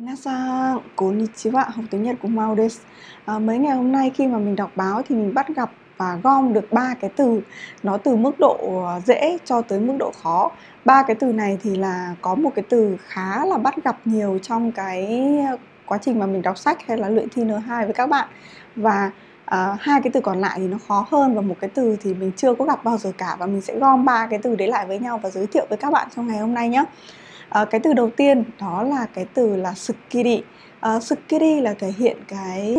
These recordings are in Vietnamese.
Nasa, konnichiwa, học tiếng Nhật của Mao des. À, mấy ngày hôm nay khi mà mình đọc báo thì mình bắt gặp và gom được ba cái từ nó từ mức độ à, dễ cho tới mức độ khó. Ba cái từ này thì là có một cái từ khá là bắt gặp nhiều trong cái quá trình mà mình đọc sách hay là luyện thi N2 với các bạn. Và à, hai cái từ còn lại thì nó khó hơn và một cái từ thì mình chưa có gặp bao giờ cả và mình sẽ gom ba cái từ đấy lại với nhau và giới thiệu với các bạn trong ngày hôm nay nhé. Ờ, cái từ đầu tiên đó là cái từ là sukiri à, sukiri là thể hiện cái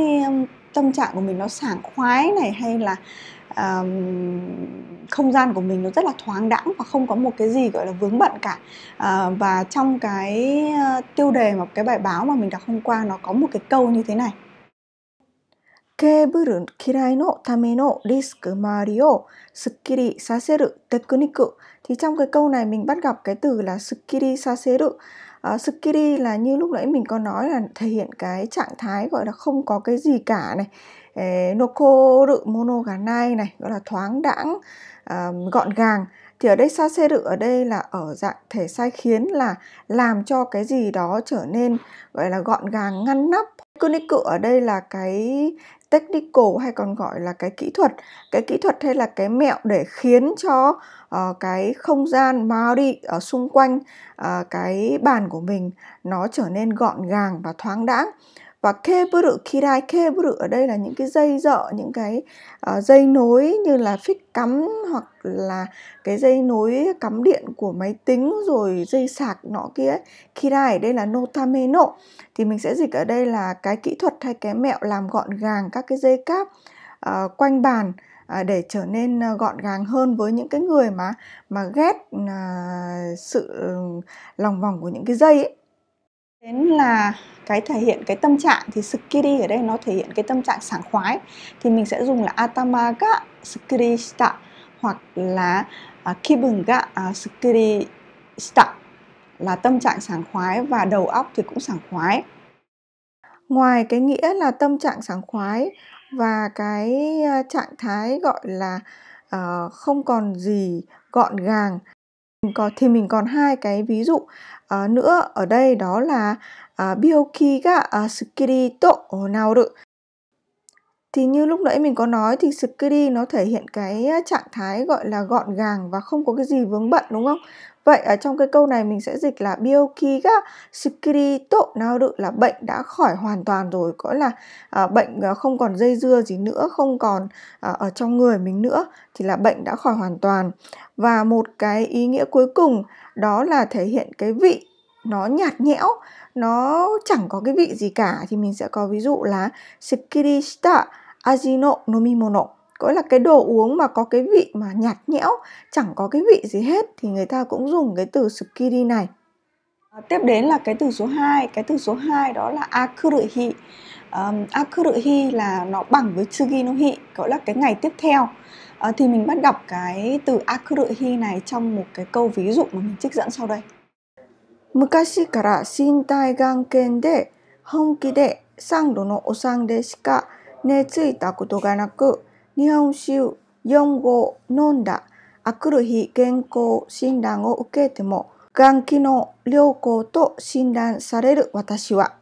tâm trạng của mình nó sảng khoái này hay là um, không gian của mình nó rất là thoáng đãng và không có một cái gì gọi là vướng bận cả uh, và trong cái tiêu đề một cái bài báo mà mình đọc hôm qua nó có một cái câu như thế này ケーブル嫌いのためのリスク周りをすっきりさせるテクニック thì trong cái câu này mình bắt gặp cái từ là sukiri saseru à, sukiri là như lúc nãy mình có nói là thể hiện cái trạng thái gọi là không có cái gì cả này eh, nokoru mono này gọi là thoáng đãng uh, gọn gàng thì ở đây sa ở đây là ở dạng thể sai khiến là làm cho cái gì đó trở nên gọi là gọn gàng ngăn nắp Clinical ở đây là cái technical hay còn gọi là cái kỹ thuật cái kỹ thuật hay là cái mẹo để khiến cho uh, cái không gian đi ở xung quanh uh, cái bàn của mình nó trở nên gọn gàng và thoáng đãng và cable kirai cable ở đây là những cái dây dợ những cái uh, dây nối như là phích cắm hoặc là cái dây nối cắm điện của máy tính rồi dây sạc nọ kia kirai đây là notameno thì mình sẽ dịch ở đây là cái kỹ thuật hay cái mẹo làm gọn gàng các cái dây cáp uh, quanh bàn ờ, để trở nên gọn gàng hơn với những cái người mà mà ghét uh, sự ừ, lòng vòng của những cái dây ấy đến là cái thể hiện cái tâm trạng thì sukiri ở đây nó thể hiện cái tâm trạng sảng khoái thì mình sẽ dùng là atama ga sukiri shita hoặc là uh, à, kibun ga à, sukiri shita là tâm trạng sảng khoái và đầu óc thì cũng sảng khoái ngoài cái nghĩa là tâm trạng sảng khoái và cái à, trạng thái gọi là uh, không còn gì gọn gàng có thì mình còn hai cái ví dụ uh, nữa ở đây đó là ờ, ờ, uh, được thì như lúc nãy mình có nói thì skiddy nó thể hiện cái trạng thái gọi là gọn gàng và không có cái gì vướng bận đúng không? Vậy ở trong cái câu này mình sẽ dịch là Bioki ga skiddy to nào đự là bệnh đã khỏi hoàn toàn rồi, có là à, bệnh à, không còn dây dưa gì nữa, không còn à, ở trong người mình nữa thì là bệnh đã khỏi hoàn toàn. Và một cái ý nghĩa cuối cùng đó là thể hiện cái vị nó nhạt nhẽo nó chẳng có cái vị gì cả thì mình sẽ có ví dụ là sekirishita ajino nomimono gọi là cái đồ uống mà có cái vị mà nhạt nhẽo chẳng có cái vị gì hết thì người ta cũng dùng cái từ sukiri này à, tiếp đến là cái từ số 2 cái từ số 2 đó là akuruhi um, akuruhi là nó bằng với tsuginohi gọi là cái ngày tiếp theo à, thì mình bắt gặp cái từ akuruhi này trong một cái câu ví dụ mà mình trích dẫn sau đây 昔から身体眼見で本気で三度のお産でしか寝ついたことがなく、日本酒4合飲んだあくる日健康診断を受けても、眼気の良好と診断される私は。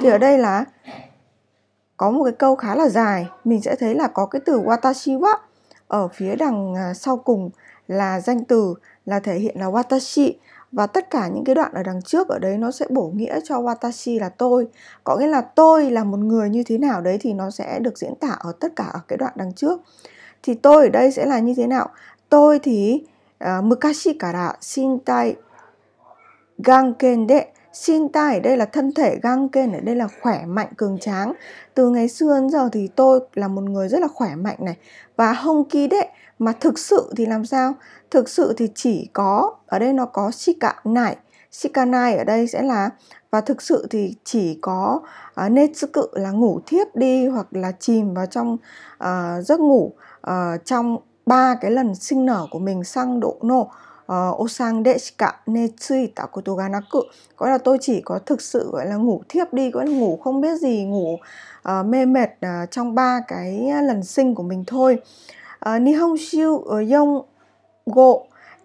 Thì ở đây là có một cái câu khá là dài. Mình sẽ thấy là có cái từ watashi wa ở phía đằng sau cùng là danh từ là thể hiện là watashi và tất cả những cái đoạn ở đằng trước ở đấy nó sẽ bổ nghĩa cho watashi là tôi có nghĩa là tôi là một người như thế nào đấy thì nó sẽ được diễn tả ở tất cả ở cái đoạn đằng trước thì tôi ở đây sẽ là như thế nào tôi thì à, mukashi kara shintai ganken de shintai ở đây là thân thể ganken ở đây là khỏe mạnh cường tráng từ ngày xưa đến giờ thì tôi là một người rất là khỏe mạnh này và hongki de mà thực sự thì làm sao thực sự thì chỉ có ở đây nó có shika nải shika nai ở đây sẽ là và thực sự thì chỉ có uh, à, netsuku là ngủ thiếp đi hoặc là chìm vào trong uh, giấc ngủ uh, trong ba cái lần sinh nở của mình sang độ nổ osang ờ, de shika netsui ta koto ga naku gọi là tôi chỉ có thực sự gọi là ngủ thiếp đi gọi là ngủ không biết gì ngủ uh, mê mệt uh, trong ba cái lần sinh của mình thôi uh, ờ, Nihonshiu ở ờ, Yonggo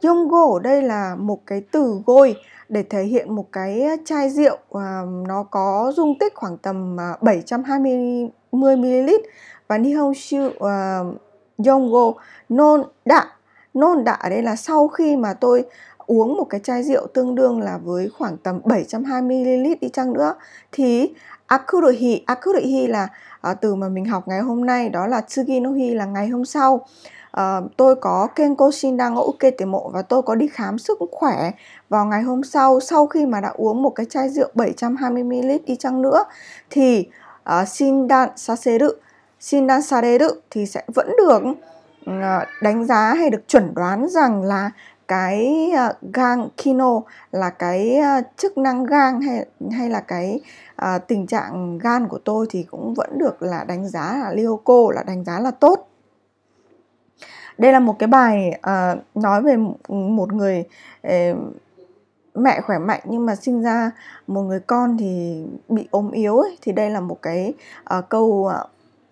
Yonggo ở đây là một cái từ gôi để thể hiện một cái chai rượu uh, nó có dung tích khoảng tầm uh, 720 ml và Nihonshiu uh, Yonggo non đã non đã ở đây là sau khi mà tôi uống một cái chai rượu tương đương là với khoảng tầm 720ml đi chăng nữa thì akuruhi akuruhi là uh, từ mà mình học ngày hôm nay đó là tsuginohi là ngày hôm sau Uh, tôi có Kenko Shin đang ở Uke Tế Mộ và tôi có đi khám sức khỏe vào ngày hôm sau sau khi mà đã uống một cái chai rượu 720ml đi chăng nữa thì uh, ờ, Shindan Saseru Shindan Sareru thì sẽ vẫn được uh, đánh giá hay được chuẩn đoán rằng là cái uh, gang kino là cái uh, chức năng gan hay hay là cái uh, tình trạng gan của tôi thì cũng vẫn được là đánh giá là lyoko là đánh giá là tốt đây là một cái bài uh, nói về một người uh, mẹ khỏe mạnh nhưng mà sinh ra một người con thì bị ốm yếu ấy, thì đây là một cái uh, câu uh,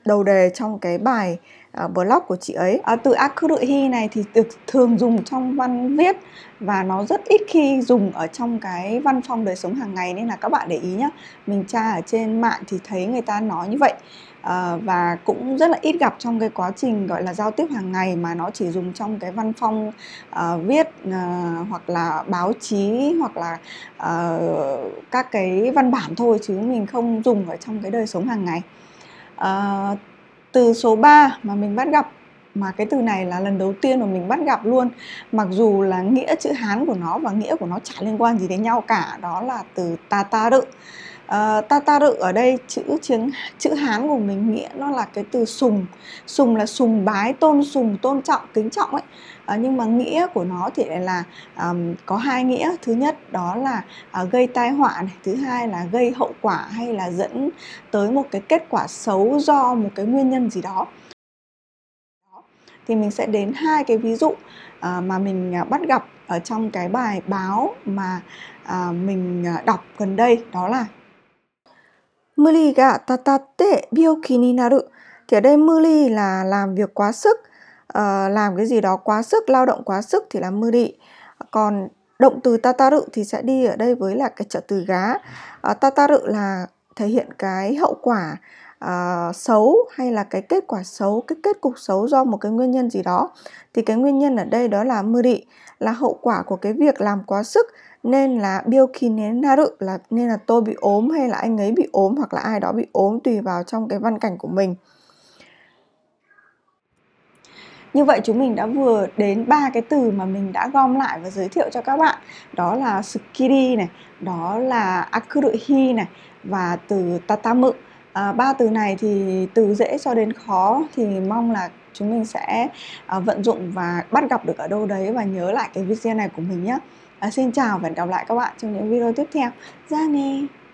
đầu đề trong cái bài uh, blog của chị ấy à, từ akuruhi này thì được thường dùng trong văn viết và nó rất ít khi dùng ở trong cái văn phòng đời sống hàng ngày nên là các bạn để ý nhé mình tra ở trên mạng thì thấy người ta nói như vậy à, và cũng rất là ít gặp trong cái quá trình gọi là giao tiếp hàng ngày mà nó chỉ dùng trong cái văn phòng uh, ờ, viết uh, hoặc là báo chí hoặc là uh, các cái văn bản thôi chứ mình không dùng ở trong cái đời sống hàng ngày Ờ, từ số 3 mà mình bắt gặp mà cái từ này là lần đầu tiên mà mình bắt gặp luôn mặc dù là nghĩa chữ hán của nó và nghĩa của nó chả liên quan gì đến nhau cả đó là từ ta ta tataru uh, ờ, tataru ở đây chữ tiếng chữ hán của mình nghĩa nó là cái từ sùng sùng là sùng bái tôn sùng tôn trọng kính trọng ấy uh, nhưng mà nghĩa của nó thì lại là um, có hai nghĩa thứ nhất đó là uh, gây tai họa này thứ hai là gây hậu quả hay là dẫn tới một cái kết quả xấu do một cái nguyên nhân gì đó thì mình sẽ đến hai cái ví dụ ờ, mà mình à, bắt gặp ở trong cái bài báo mà à, mình à, đọc gần đây đó là Muri ga tatatte byoki ni Thì ở đây muri là làm việc quá sức, ờ, làm cái gì đó quá sức, lao động quá sức thì là muri. Còn động từ tataru thì sẽ đi ở đây với là cái trợ từ gá. À, tataru là thể hiện cái hậu quả uh, xấu hay là cái kết quả xấu cái kết cục xấu do một cái nguyên nhân gì đó thì cái nguyên nhân ở đây đó là mưu đị là hậu quả của cái việc làm quá sức nên là biêu khi là nên là tôi bị ốm hay là anh ấy bị ốm hoặc là ai đó bị ốm tùy vào trong cái văn cảnh của mình như vậy chúng mình đã vừa đến ba cái từ mà mình đã gom lại và giới thiệu cho các bạn đó là sukiri này đó là akuruhi này và từ tatamự à, ba từ này thì từ dễ cho đến khó thì mong là chúng mình sẽ à, vận dụng và bắt gặp được ở đâu đấy và nhớ lại cái video này của mình nhé à, xin chào và hẹn gặp lại các bạn trong những video tiếp theo ra nghe